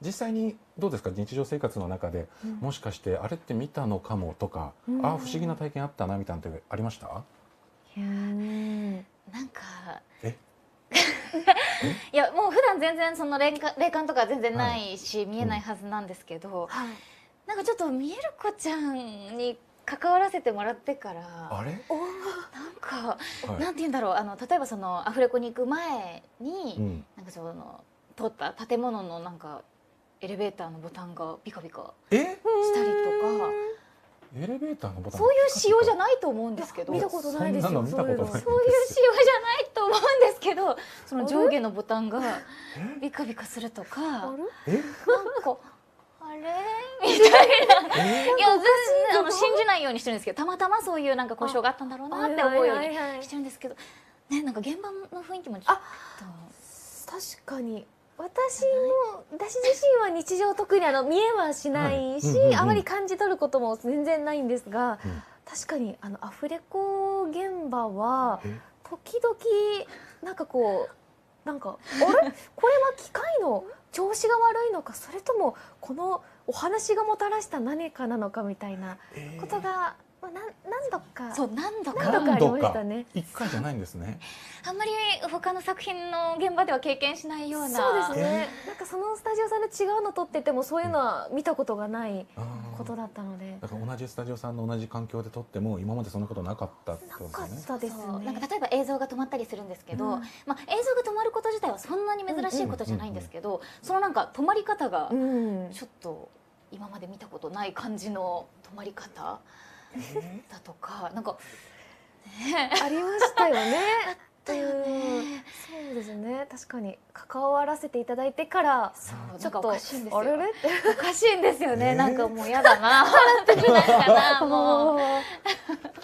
実際にどうですか日常生活の中で、うん、もしかしてあれって見たのかもとか、うん、ああ不思議な体験あったなみたいなってありましたいやねなんか いやもう普段全然その霊感霊感とか全然ないし、はい、見えないはずなんですけど、はい、なんかちょっと見える子ちゃんに関わらせてもらってからあれなんか、はい、なんて言うんだろうあの例えばそのアフレコに行く前に、うん、なんかその通った建物のなんかエレベーターのボタンがビカビカしたりとか。エレベーターのボタンそういう仕様じゃないと思うんですけど見たことないですよそういう仕様じゃないと思うんですけどその上下のボタンがビカビカするとかなんかあれみたいな、いや然あの信じないようにしてるんですけどたまたまそういうなんか故障があったんだろうなって思うようにしてるんですけどねなんか現場の雰囲気もちょっと確かに私も私自身は日常特にあの見えはしないし、あまり感じ取ることも全然ないんですが、確かにあのアフレコ現場は時々なんかこうなんかあれこれは機械の調子が悪いのかそれともこのお話がもたらした何かなのかみたいなことが何度かそう何度か何度か一回じゃないんですね あんまり他の作品の現場では経験しないようなそうですね、なんかそのスタジオさんで違うの撮っててもそういうのは見たことがないことだったので、だから同じスタジオさんの同じ環境で撮っても今までそんなことなかったっねなかったですねなんか例えば映像が止まったりするんですけど、うん、まあ映像が止まること自体はそんなに珍しいことじゃないんですけど、そのなんか止まり方がちょっと今まで見たことない感じの止まり方、だとかなんか、ね、ありましたよね。だ よね、そうですね確かに関わらせていただいてからそうちょっとおかしいんですよあれれおかしいんですよね、なんかもう嫌だな本当になんかなもう